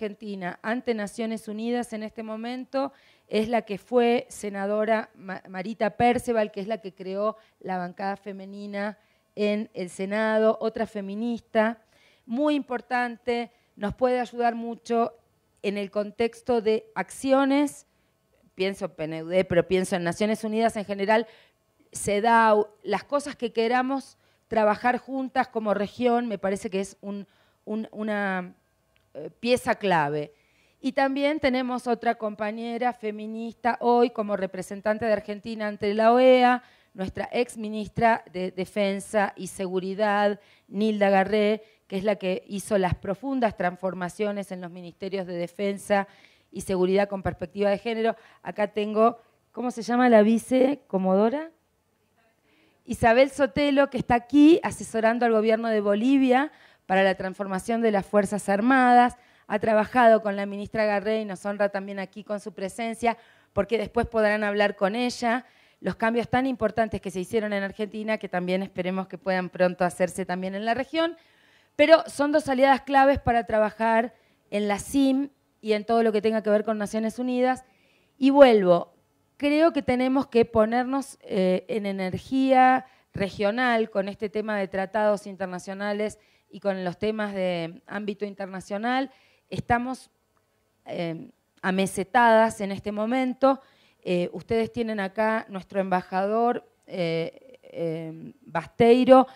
Argentina ante Naciones Unidas en este momento es la que fue senadora Marita Perceval, que es la que creó la bancada femenina en el Senado, otra feminista, muy importante, nos puede ayudar mucho en el contexto de acciones, pienso en PNUD, pero pienso en Naciones Unidas en general, se da las cosas que queramos trabajar juntas como región, me parece que es un, una eh, pieza clave. Y también tenemos otra compañera feminista hoy como representante de Argentina ante la OEA, nuestra ex ministra de Defensa y Seguridad, Nilda Garré, que es la que hizo las profundas transformaciones en los ministerios de Defensa y Seguridad con perspectiva de género. Acá tengo, ¿cómo se llama la vicecomodora? Isabel Sotelo, que está aquí asesorando al gobierno de Bolivia para la transformación de las Fuerzas Armadas, ha trabajado con la ministra Garrey y nos honra también aquí con su presencia, porque después podrán hablar con ella los cambios tan importantes que se hicieron en Argentina, que también esperemos que puedan pronto hacerse también en la región, pero son dos aliadas claves para trabajar en la CIM y en todo lo que tenga que ver con Naciones Unidas. Y vuelvo, creo que tenemos que ponernos eh, en energía regional con este tema de tratados internacionales y con los temas de ámbito internacional. Estamos eh, amesetadas en este momento. Eh, ustedes tienen acá nuestro embajador eh, eh, Basteiro,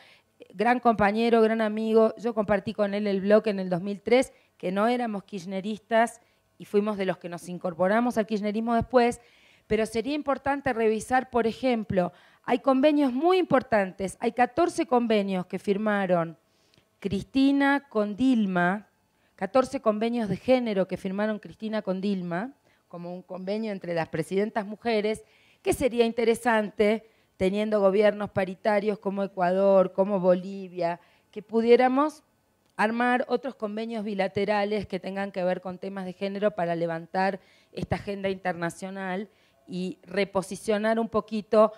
gran compañero, gran amigo. Yo compartí con él el blog en el 2003, que no éramos kirchneristas y fuimos de los que nos incorporamos al kirchnerismo después, pero sería importante revisar, por ejemplo, hay convenios muy importantes, hay 14 convenios que firmaron Cristina con Dilma, 14 convenios de género que firmaron Cristina con Dilma, como un convenio entre las presidentas mujeres, que sería interesante teniendo gobiernos paritarios como Ecuador, como Bolivia, que pudiéramos armar otros convenios bilaterales que tengan que ver con temas de género para levantar esta agenda internacional y reposicionar un poquito.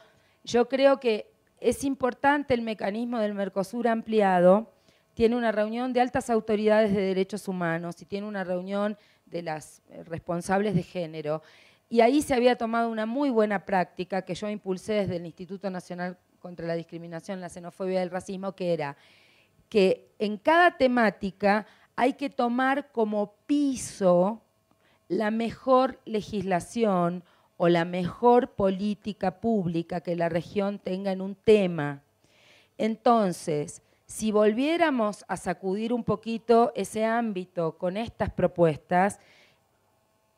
Yo creo que es importante el mecanismo del Mercosur ampliado, tiene una reunión de altas autoridades de derechos humanos y tiene una reunión de las eh, responsables de género. Y ahí se había tomado una muy buena práctica que yo impulsé desde el Instituto Nacional contra la Discriminación, la Xenofobia y el Racismo, que era que en cada temática hay que tomar como piso la mejor legislación o la mejor política pública que la región tenga en un tema. Entonces, si volviéramos a sacudir un poquito ese ámbito con estas propuestas,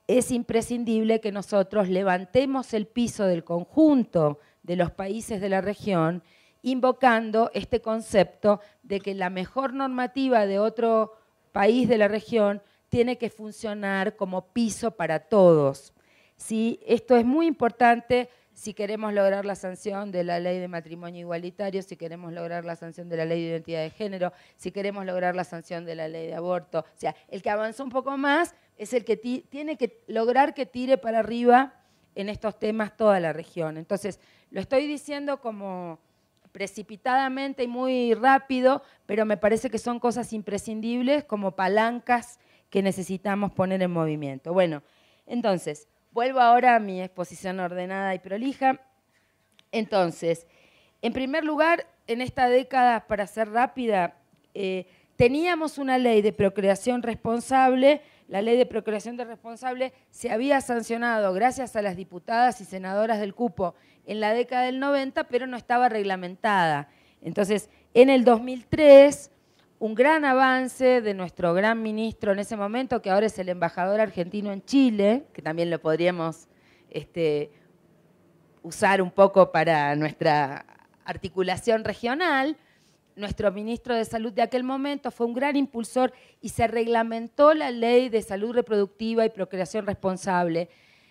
es imprescindible que nosotros levantemos el piso del conjunto de los países de la región, invocando este concepto de que la mejor normativa de otro país de la región tiene que funcionar como piso para todos. ¿Sí? Esto es muy importante si queremos lograr la sanción de la ley de matrimonio igualitario, si queremos lograr la sanción de la ley de identidad de género, si queremos lograr la sanción de la ley de aborto. O sea, el que avanzó un poco más es el que tiene que lograr que tire para arriba en estos temas toda la región. Entonces, lo estoy diciendo como precipitadamente y muy rápido, pero me parece que son cosas imprescindibles como palancas que necesitamos poner en movimiento. Bueno, entonces, Vuelvo ahora a mi exposición ordenada y prolija. Entonces, en primer lugar, en esta década, para ser rápida, eh, teníamos una ley de procreación responsable, la ley de procreación responsable se había sancionado gracias a las diputadas y senadoras del cupo en la década del 90, pero no estaba reglamentada. Entonces, en el 2003 un gran avance de nuestro gran ministro en ese momento, que ahora es el embajador argentino en Chile, que también lo podríamos este, usar un poco para nuestra articulación regional. Nuestro ministro de Salud de aquel momento fue un gran impulsor y se reglamentó la ley de salud reproductiva y procreación responsable,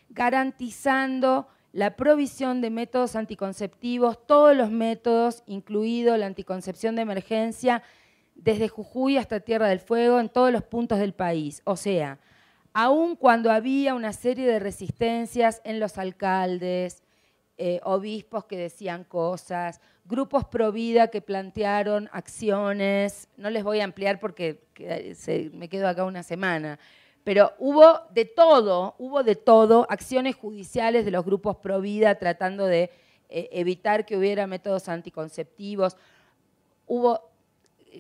garantizando la provisión de métodos anticonceptivos, todos los métodos, incluido la anticoncepción de emergencia, desde Jujuy hasta Tierra del Fuego, en todos los puntos del país. O sea, aun cuando había una serie de resistencias en los alcaldes, eh, obispos que decían cosas, grupos pro vida que plantearon acciones, no les voy a ampliar porque me quedo acá una semana, pero hubo de todo, hubo de todo, acciones judiciales de los grupos pro vida tratando de eh, evitar que hubiera métodos anticonceptivos, hubo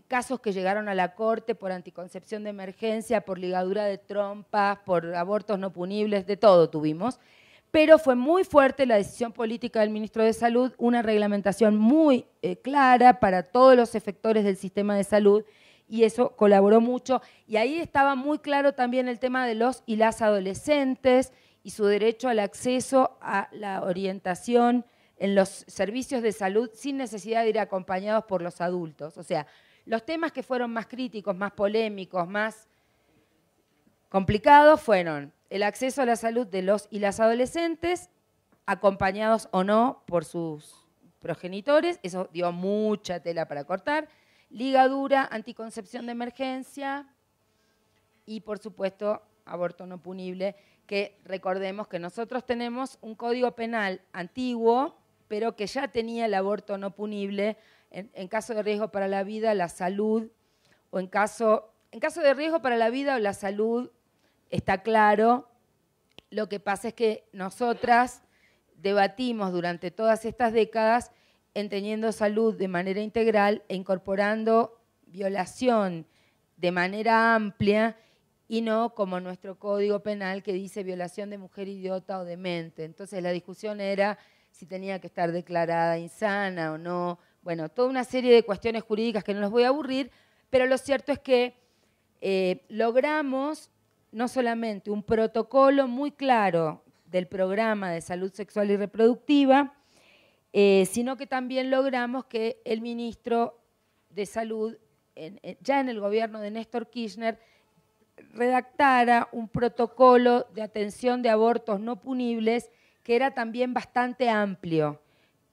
casos que llegaron a la corte por anticoncepción de emergencia, por ligadura de trompas, por abortos no punibles, de todo tuvimos. Pero fue muy fuerte la decisión política del ministro de Salud, una reglamentación muy eh, clara para todos los efectores del sistema de salud y eso colaboró mucho. Y ahí estaba muy claro también el tema de los y las adolescentes y su derecho al acceso a la orientación en los servicios de salud sin necesidad de ir acompañados por los adultos. O sea, los temas que fueron más críticos, más polémicos, más complicados fueron el acceso a la salud de los y las adolescentes, acompañados o no por sus progenitores, eso dio mucha tela para cortar, ligadura, anticoncepción de emergencia y por supuesto aborto no punible, que recordemos que nosotros tenemos un código penal antiguo, pero que ya tenía el aborto no punible en, caso de riesgo para la vida, la salud, o en caso, en caso de riesgo para la vida o la salud, está claro. Lo que pasa es que nosotras debatimos durante todas estas décadas entendiendo salud de manera integral e incorporando violación de manera amplia y no como nuestro código penal que dice violación de mujer idiota o demente. Entonces la discusión era si tenía que estar declarada insana o no, bueno, toda una serie de cuestiones jurídicas que no los voy a aburrir, pero lo cierto es que eh, logramos no solamente un protocolo muy claro del programa de salud sexual y reproductiva, eh, sino que también logramos que el ministro de Salud, ya en el gobierno de Néstor Kirchner, redactara un protocolo de atención de abortos no punibles que era también bastante amplio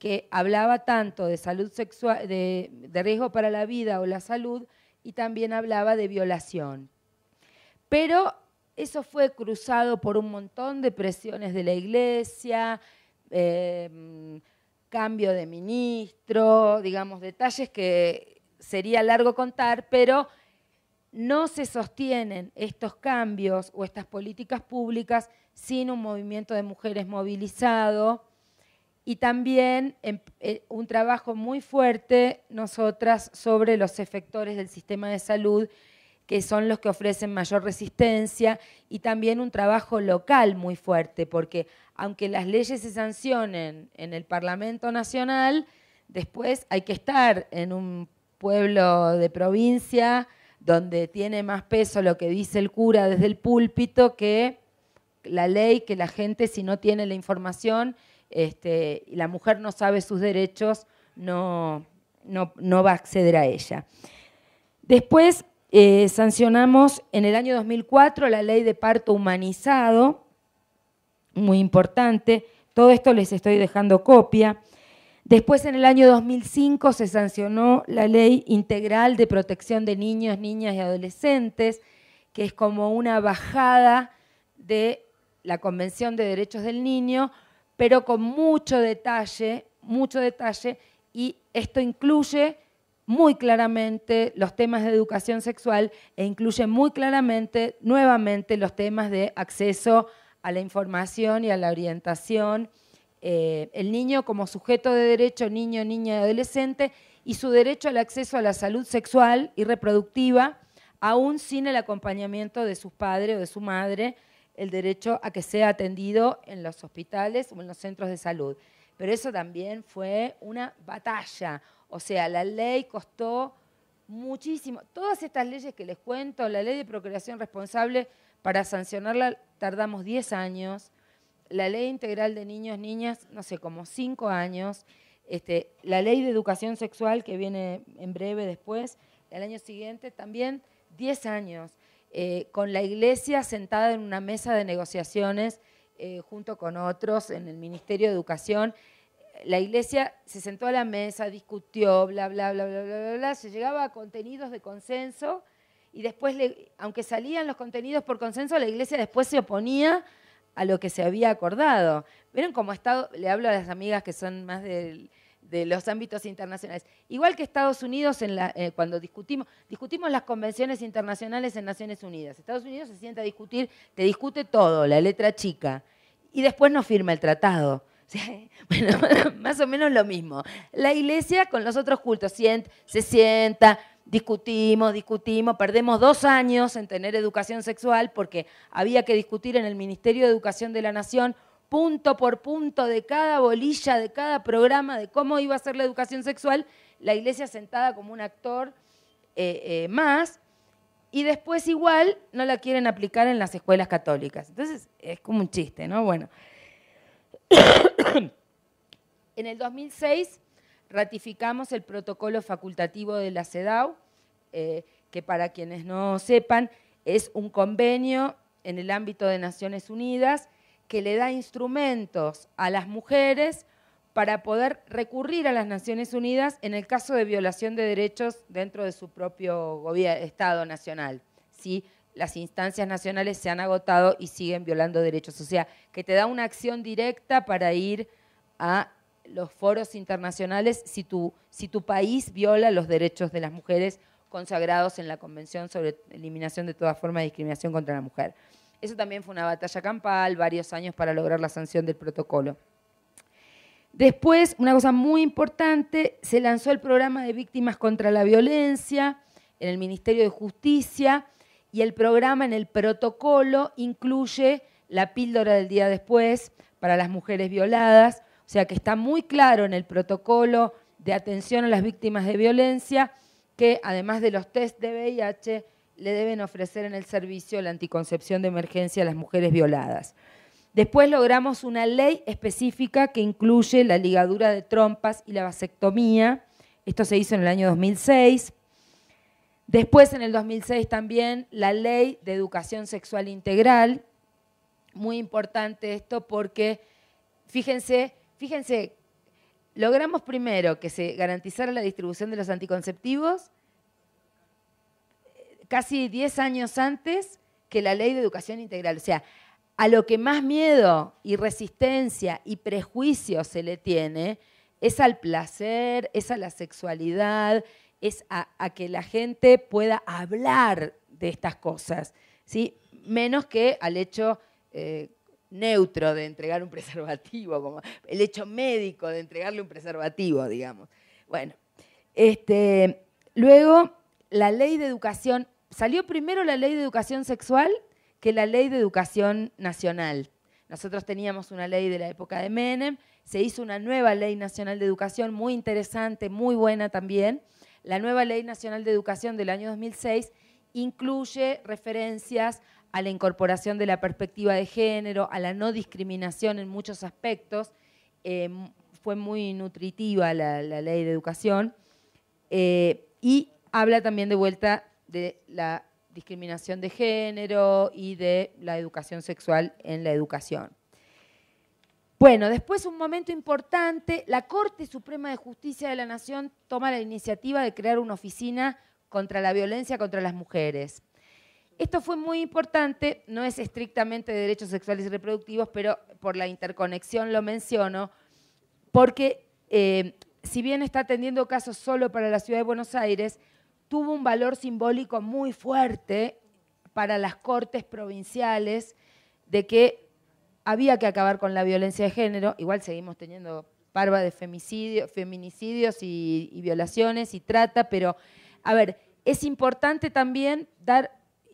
que hablaba tanto de salud sexual, de, riesgo para la vida o la salud, y también hablaba de violación. Pero eso fue cruzado por un montón de presiones de la iglesia, em, cambio de ministro, digamos, detalles que sería largo contar, pero no se sostienen estos cambios o estas políticas públicas sin un movimiento de mujeres movilizado y también em, eh, un trabajo muy fuerte nosotras sobre los efectores del sistema de salud que son los que ofrecen mayor resistencia y también un trabajo local muy fuerte, porque aunque las leyes se sancionen en el Parlamento Nacional, después hay que estar en un pueblo de provincia donde tiene más peso lo que dice el cura desde el púlpito que la ley, que la gente si no tiene la información este, la mujer no sabe sus derechos, no, va a acceder a ella. Después eh, sancionamos en el año 2004 la ley de parto humanizado, muy importante, todo esto les estoy dejando copia. Después, en el año 2005, se sancionó la Ley Integral de Protección de Niños, Niñas y Adolescentes, que es como una bajada de la Convención de Derechos del Niño, pero con mucho detalle, mucho detalle, y esto incluye muy claramente los temas de educación sexual e incluye muy claramente, nuevamente, los temas de acceso a la información y a la orientación, eh, el niño como sujeto de derecho, niño, niña y adolescente, y su derecho al acceso a la salud sexual y reproductiva, aún sin el acompañamiento de sus padres o de su madre, el derecho a que sea atendido en los hospitales o en los centros de salud. Pero eso también fue una batalla. O sea, la ley costó muchísimo. Todas estas leyes que les cuento, la ley de procreación responsable, para sancionarla tardamos 10 años. La ley integral de niños, niñas, no sé, como 5 años. Este, la ley de educación sexual que viene en breve después, el año siguiente, también 10 años. Eh, con la iglesia sentada en una mesa de negociaciones eh, junto con otros en el Ministerio de Educación. La iglesia se sentó a la mesa, discutió, bla, bla, bla, bla, bla, bla, bla. se llegaba a contenidos de consenso y después, aunque salían los contenidos por consenso, la iglesia después se oponía a lo que se había acordado. ¿Vieron cómo ha estado? Le hablo a las amigas que son más del de los ámbitos internacionales. Igual que Estados Unidos, en la, eh, cuando discutimos, discutimos las convenciones internacionales en Naciones Unidas. Estados Unidos se sienta a discutir, te discute todo, la letra chica, y después no firma el tratado. Bueno, más o menos lo mismo. La iglesia con los otros cultos se sienta, discutimos, discutimos, perdemos dos años en tener educación sexual porque había que discutir en el Ministerio de Educación de la Nación punto por punto de cada bolilla, de cada programa, de cómo iba a ser la educación sexual, la iglesia sentada como un actor eh, eh, más, y después igual no la quieren aplicar en las escuelas católicas. Entonces es como un chiste, ¿no? Bueno. en el 2006 ratificamos el protocolo facultativo de la CEDAW, eh, que para quienes no sepan es un convenio en el ámbito de Naciones Unidas que le da instrumentos a las mujeres para poder recurrir a las Naciones Unidas en el caso de violación de derechos dentro de su propio Estado nacional. si Las instancias nacionales se han agotado y siguen violando derechos. O sea, que te da una acción directa para ir a los foros internacionales si tu, si tu país viola los derechos de las mujeres consagrados en la Convención sobre Eliminación de toda forma de discriminación contra la mujer. Eso también fue una batalla campal, varios años para lograr la sanción del protocolo. Después, una cosa muy importante, se lanzó el programa de víctimas contra la violencia en el Ministerio de Justicia y el programa en el protocolo incluye la píldora del día después para las mujeres violadas, o sea que está muy claro en el protocolo de atención a las víctimas de violencia que además de los test de VIH le deben ofrecer en el servicio la anticoncepción de emergencia a las mujeres violadas. Después logramos una ley específica que incluye la ligadura de trompas y la vasectomía. Esto se hizo en el año 2006. Después, en el 2006 también, la ley de educación sexual integral. Muy importante esto porque, fíjense, fíjense, logramos primero que se garantizara la distribución de los anticonceptivos casi 10 años antes que la ley de educación integral. O sea, a lo que más miedo y resistencia y prejuicio se le tiene es al placer, es a la sexualidad, es a, que la gente pueda hablar de estas cosas, ¿sí? menos que al hecho eh, neutro de entregar un preservativo, como el hecho médico de entregarle un preservativo, digamos. Bueno, este, luego la ley de educación salió primero la ley de educación sexual que la ley de educación nacional. Nosotros teníamos una ley de la época de Menem, se hizo una nueva ley nacional de educación muy interesante, muy buena también. La nueva ley nacional de educación del año 2006 incluye referencias a la incorporación de la perspectiva de género, a la no discriminación en muchos aspectos. Em, fue muy nutritiva la, ley de educación. Eh, y habla también de vuelta de la discriminación de género y de la educación sexual en la educación. Bueno, después un momento importante, la Corte Suprema de Justicia de la Nación toma la iniciativa de crear una oficina contra la violencia contra las mujeres. Esto fue muy importante, no es estrictamente de derechos sexuales y reproductivos, pero por la interconexión lo menciono, porque eh, si bien está atendiendo casos solo para la ciudad de Buenos Aires, tuvo un valor simbólico muy fuerte para las cortes provinciales de que había que acabar con la violencia de género, igual seguimos teniendo parva de feminicidios y violaciones y trata, pero a ver, es importante también dar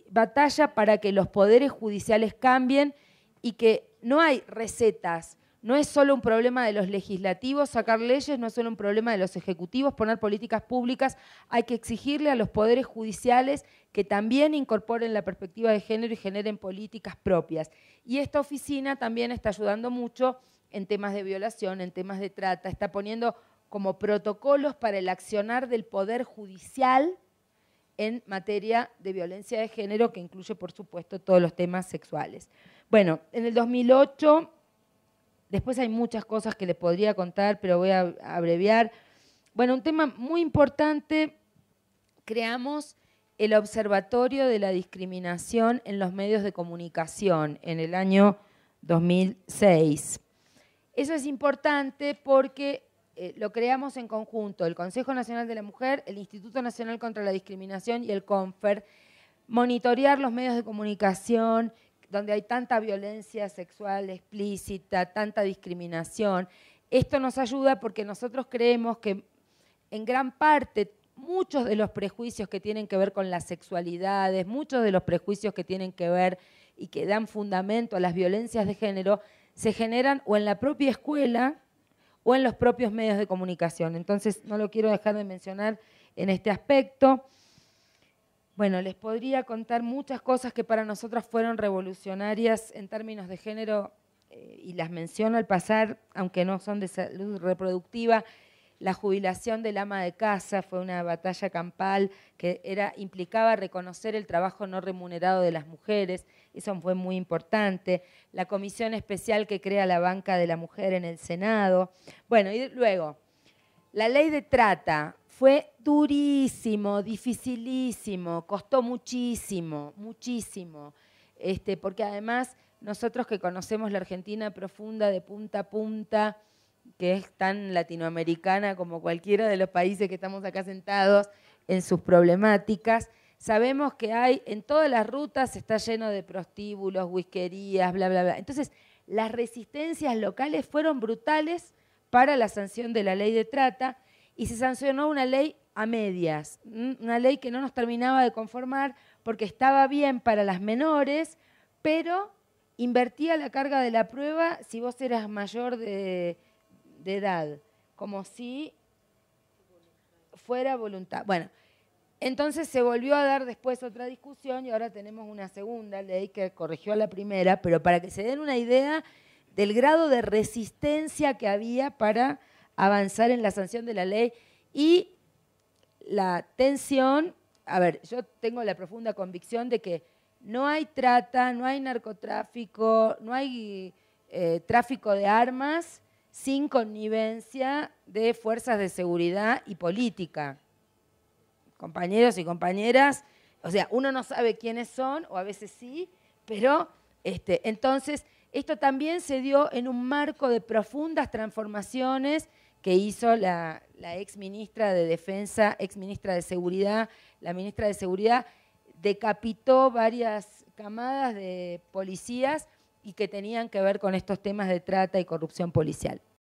batalla para que los poderes judiciales cambien y que no hay recetas. No es solo un problema de los legislativos sacar leyes, no es solo un problema de los ejecutivos poner políticas públicas, hay que exigirle a los poderes judiciales que también incorporen la perspectiva de género y generen políticas propias. Y esta oficina también está ayudando mucho en temas de violación, en temas de trata, está poniendo como protocolos para el accionar del poder judicial en materia de violencia de género, que incluye, por supuesto, todos los temas sexuales. Bueno, en el 2008 Después hay muchas cosas que les podría contar, pero voy a abreviar. Bueno, un tema muy importante, creamos el Observatorio de la Discriminación en los Medios de Comunicación en el año 2006. Eso es importante porque eh, lo creamos en conjunto, el Consejo Nacional de la Mujer, el Instituto Nacional contra la Discriminación y el CONFER, monitorear los medios de comunicación donde hay tanta violencia sexual explícita, tanta discriminación. Esto nos ayuda porque nosotros creemos que en gran parte muchos de los prejuicios que tienen que ver con las sexualidades, muchos de los prejuicios que tienen que ver y que dan fundamento a las violencias de género, se generan o en la propia escuela o en los propios medios de comunicación. Entonces, no lo quiero dejar de mencionar en este aspecto. Bueno, les podría contar muchas cosas que para nosotros fueron revolucionarias en términos de género eh, y las menciono al pasar, aunque no son de salud reproductiva. La jubilación del ama de casa fue una batalla campal que era, implicaba reconocer el trabajo no remunerado de las mujeres, eso fue muy importante. La comisión especial que crea la banca de la mujer en el Senado. Bueno, y luego, la ley de trata, fue durísimo, dificilísimo, costó muchísimo, muchísimo, este, porque además nosotros que conocemos la Argentina profunda de punta a punta, que es tan latinoamericana como cualquiera de los países que estamos acá sentados en sus problemáticas, sabemos que hay en todas las rutas está lleno de prostíbulos, whiskerías, bla, bla, bla. Entonces, las resistencias locales fueron brutales para la sanción de la ley de trata y se sancionó una ley a medias, una ley que no nos terminaba de conformar porque estaba bien para las menores, pero invertía la carga de la prueba si vos eras mayor de, edad, como si fuera voluntad. Bueno, entonces se volvió a dar después otra discusión y ahora tenemos una segunda ley que corrigió a la primera, pero para que se den una idea del grado de resistencia que había para avanzar en la sanción de la ley y la tensión, a ver, yo tengo la profunda convicción de que no hay trata, no hay narcotráfico, no hay eh, tráfico de armas sin connivencia de fuerzas de seguridad y política. Compañeros y compañeras, o sea, uno no sabe quiénes son, o a veces sí, pero este, entonces esto también se dio en un marco de profundas transformaciones que hizo la, la ex ministra de Defensa, ex ministra de Seguridad, la ministra de Seguridad decapitó varias camadas de policías y que tenían que ver con estos temas de trata y corrupción policial.